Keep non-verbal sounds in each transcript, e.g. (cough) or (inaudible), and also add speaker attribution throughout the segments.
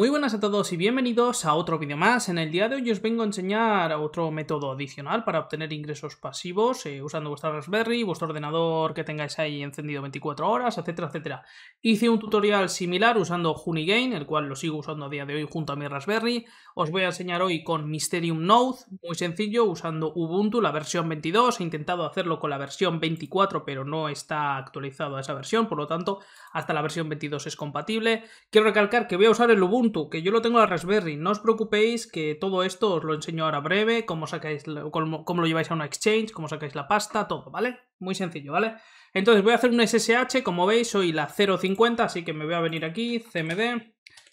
Speaker 1: Muy buenas a todos y bienvenidos a otro vídeo más. En el día de hoy os vengo a enseñar otro método adicional para obtener ingresos pasivos eh, usando vuestra Raspberry, vuestro ordenador que tengáis ahí encendido 24 horas, etcétera, etcétera. Hice un tutorial similar usando HuniGain, el cual lo sigo usando a día de hoy junto a mi Raspberry. Os voy a enseñar hoy con Mysterium Node, muy sencillo, usando Ubuntu, la versión 22. He intentado hacerlo con la versión 24, pero no está actualizado esa versión, por lo tanto, hasta la versión 22 es compatible. Quiero recalcar que voy a usar el Ubuntu que yo lo tengo a Raspberry. No os preocupéis que todo esto os lo enseño ahora breve, cómo, sacáis, cómo, lo lleváis a una exchange, cómo sacáis la pasta, todo, ¿vale? Muy sencillo, ¿vale? Entonces voy a hacer un SSH, como veis soy la 050, así que me voy a venir aquí, CMD,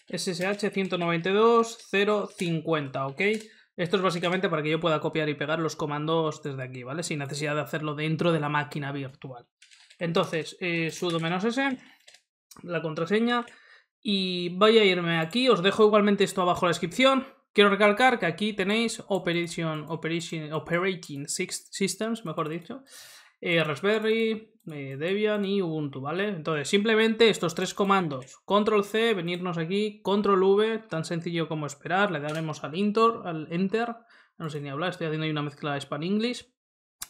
Speaker 1: SSH 0.50, ¿ok? Esto es básicamente para que yo pueda copiar y pegar los comandos desde aquí, ¿vale? Sin necesidad de hacerlo dentro de la máquina virtual. Entonces, eh, sudo menos s, la contraseña, y voy a irme aquí, os dejo igualmente esto abajo en la descripción. Quiero recalcar que aquí tenéis Operation, Operating Systems, mejor dicho, eh, Raspberry, eh, Debian y Ubuntu, ¿vale? Entonces, simplemente estos tres comandos, control C, venirnos aquí, control V, tan sencillo como esperar, le daremos al, al enter, no sé ni hablar, estoy haciendo ahí una mezcla de Span English.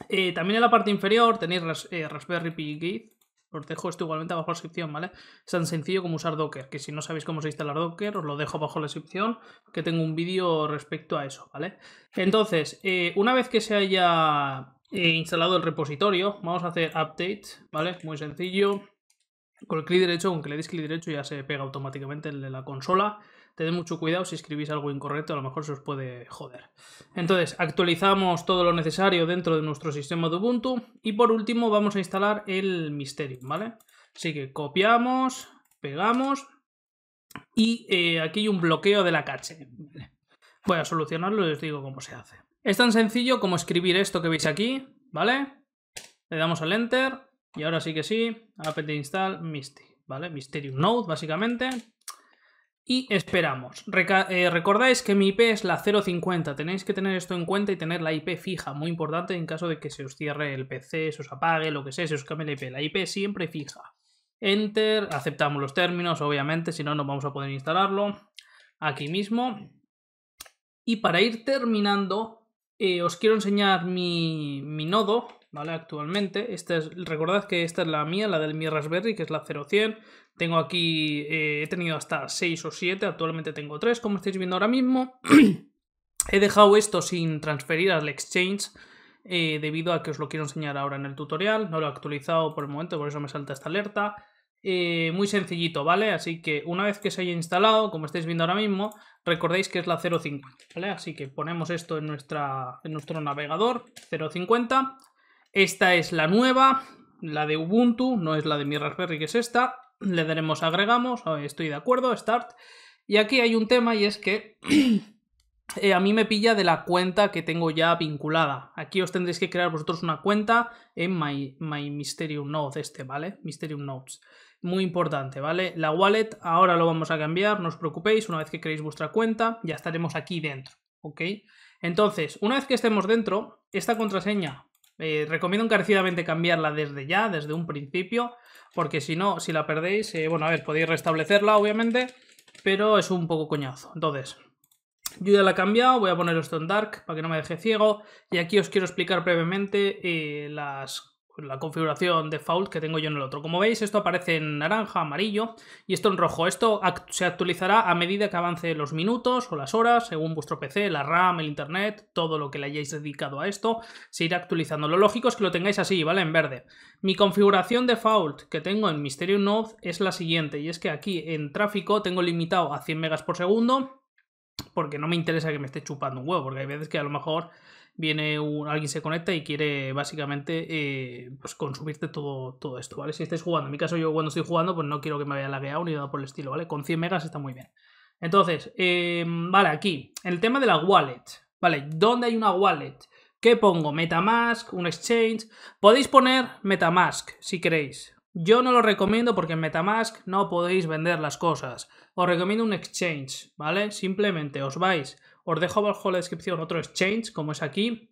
Speaker 1: Eh, también en la parte inferior tenéis Raspberry Pi os dejo esto igualmente abajo la descripción, ¿vale? Es tan sencillo como usar Docker, que si no sabéis cómo se instala Docker, os lo dejo abajo la descripción, que tengo un vídeo respecto a eso, ¿vale? Entonces, eh, una vez que se haya eh, instalado el repositorio, vamos a hacer update, ¿vale? Muy sencillo. Con el clic derecho, aunque le deis clic derecho ya se pega automáticamente el de la consola tened mucho cuidado si escribís algo incorrecto, a lo mejor se os puede joder. Entonces, actualizamos todo lo necesario dentro de nuestro sistema de Ubuntu y por último vamos a instalar el Mysterium, ¿vale? Así que copiamos, pegamos y eh, aquí hay un bloqueo de la cache. Voy a solucionarlo y os digo cómo se hace. Es tan sencillo como escribir esto que veis aquí, ¿vale? Le damos al Enter y ahora sí que sí, apt install Misty, ¿vale? Mysterium Node, básicamente y esperamos. Eh, recordáis que mi IP es la 050, tenéis que tener esto en cuenta y tener la IP fija, muy importante en caso de que se os cierre el PC, se os apague, lo que sea, se os cambie la IP. La IP siempre fija. Enter, aceptamos los términos, obviamente, si no, no vamos a poder instalarlo. Aquí mismo. Y para ir terminando, eh, os quiero enseñar mi, mi nodo, ¿vale? Actualmente, esta es, recordad que esta es la mía, la del mi Raspberry, que es la 0100. Tengo aquí, eh, he tenido hasta 6 o 7, actualmente tengo 3, como estáis viendo ahora mismo. (clears throat) he dejado esto sin transferir al exchange, eh, debido a que os lo quiero enseñar ahora en el tutorial. No lo he actualizado por el momento, por eso me salta esta alerta. Eh, muy sencillito, ¿vale? Así que una vez que se haya instalado, como estáis viendo ahora mismo, recordéis que es la 050, ¿vale? Así que ponemos esto en, nuestra, en nuestro navegador, 050, esta es la nueva, la de Ubuntu, no es la de mi Raspberry que es esta. Le daremos agregamos, eh, estoy de acuerdo, start. Y aquí hay un tema y es que (clears throat) eh, a mí me pilla de la cuenta que tengo ya vinculada. Aquí os tendréis que crear vosotros una cuenta en My, My Mysterium Node este, ¿vale? Mysterium Notes. Muy importante, ¿vale? La wallet ahora lo vamos a cambiar, no os preocupéis, una vez que creéis vuestra cuenta ya estaremos aquí dentro, ¿ok? Entonces, una vez que estemos dentro, esta contraseña eh, recomiendo encarecidamente cambiarla desde ya, desde un principio, porque si no, si la perdéis, eh, bueno, a ver, podéis restablecerla, obviamente, pero es un poco coñazo. Entonces, yo ya la he cambiado, voy a poner esto en Dark para que no me deje ciego, y aquí os quiero explicar brevemente eh, las la configuración default que tengo yo en el otro. Como veis, esto aparece en naranja, amarillo y esto en rojo. Esto se actualizará a medida que avance los minutos o las horas, según vuestro PC, la RAM, el internet, todo lo que le hayáis dedicado a esto, se irá actualizando. Lo lógico es que lo tengáis así, ¿vale? En verde. Mi configuración default que tengo en Mysterium Node es la siguiente, y es que aquí en tráfico tengo limitado a 100 megas por segundo, porque no me interesa que me esté chupando un huevo, porque hay veces que a lo mejor viene alguien se conecta y quiere básicamente eh, pues consumirte todo, todo esto, ¿vale? Si estáis jugando, en mi caso yo cuando estoy jugando pues no quiero que me vaya lagueado ni nada por el estilo, ¿vale? Con 100 megas está muy bien. Entonces, eh, vale, aquí, el tema de la wallet, ¿vale? ¿Dónde hay una wallet? ¿Qué pongo? ¿Metamask? ¿Un exchange? Podéis poner Metamask si queréis. Yo no lo recomiendo porque en Metamask no podéis vender las cosas. Os recomiendo un exchange, ¿vale? Simplemente os vais os dejo abajo la descripción otro exchange, como es aquí.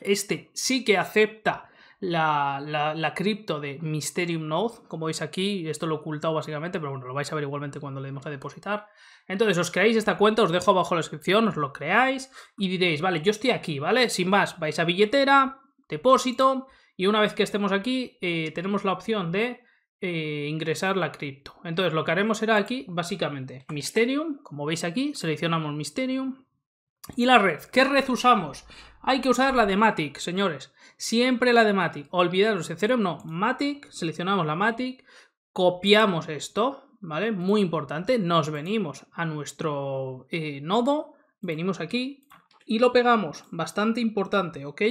Speaker 1: Este sí que acepta la, cripto de Mysterium Node, como veis aquí, esto lo he ocultado básicamente, pero bueno, lo vais a ver igualmente cuando le demos a depositar. Entonces, os creáis esta cuenta, os dejo abajo la descripción, os lo creáis y diréis, vale, yo estoy aquí, ¿vale? Sin más, vais a billetera, depósito y una vez que estemos aquí, eh, tenemos la opción de eh, ingresar la cripto. Entonces, lo que haremos será aquí, básicamente, Mysterium, como veis aquí, seleccionamos Mysterium, ¿Y la red? ¿Qué red usamos? Hay que usar la de Matic, señores. Siempre la de Matic. Olvidaros, Ethereum no. Matic, seleccionamos la Matic, copiamos esto, ¿vale? Muy importante. Nos venimos a nuestro eh, nodo, venimos aquí y lo pegamos. Bastante importante, ¿ok?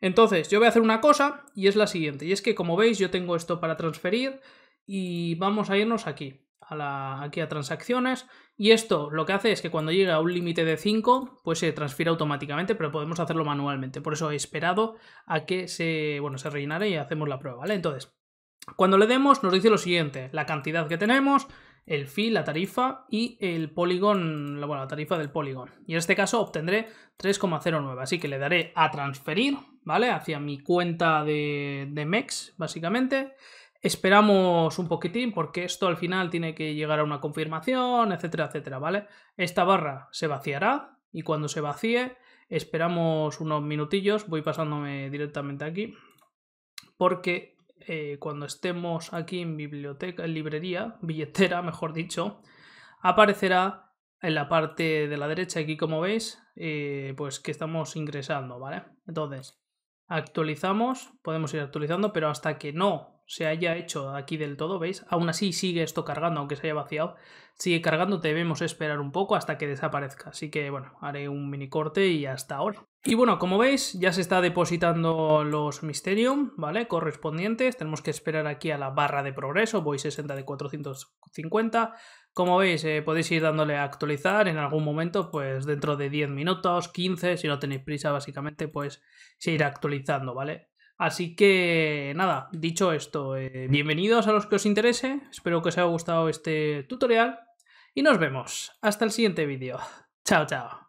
Speaker 1: Entonces, yo voy a hacer una cosa y es la siguiente. Y es que, como veis, yo tengo esto para transferir y vamos a irnos aquí aquí a transacciones y esto lo que hace es que cuando llega a un límite de 5 pues se transfiere automáticamente pero podemos hacerlo manualmente por eso he esperado a que se, bueno, se rellenara y hacemos la prueba, ¿vale? Entonces cuando le demos nos dice lo siguiente, la cantidad que tenemos, el fee, la tarifa y el polígono, bueno, la tarifa del polígono. Y en este caso obtendré 3,09, así que le daré a transferir, ¿vale? Hacia mi cuenta de, de MEX, básicamente. Esperamos un poquitín porque esto al final tiene que llegar a una confirmación, etcétera, etcétera, ¿vale? Esta barra se vaciará y cuando se vacíe esperamos unos minutillos, voy pasándome directamente aquí, porque eh, cuando estemos aquí en biblioteca, en librería, billetera, mejor dicho, aparecerá en la parte de la derecha, aquí como veis, eh, pues que estamos ingresando, ¿vale? Entonces, actualizamos, podemos ir actualizando, pero hasta que no se haya hecho aquí del todo, ¿veis? Aún así sigue esto cargando, aunque se haya vaciado. Sigue cargando, debemos esperar un poco hasta que desaparezca. Así que, bueno, haré un mini corte y hasta ahora. Y bueno, como veis, ya se está depositando los Mysterium, ¿vale? Correspondientes. Tenemos que esperar aquí a la barra de progreso, voy 60 de 450. Como veis, eh, podéis ir dándole a actualizar en algún momento, pues dentro de 10 minutos, 15, si no tenéis prisa, básicamente, pues se irá actualizando, ¿vale? Así que nada, dicho esto, eh, bienvenidos a los que os interese, espero que os haya gustado este tutorial y nos vemos hasta el siguiente vídeo. Chao, chao.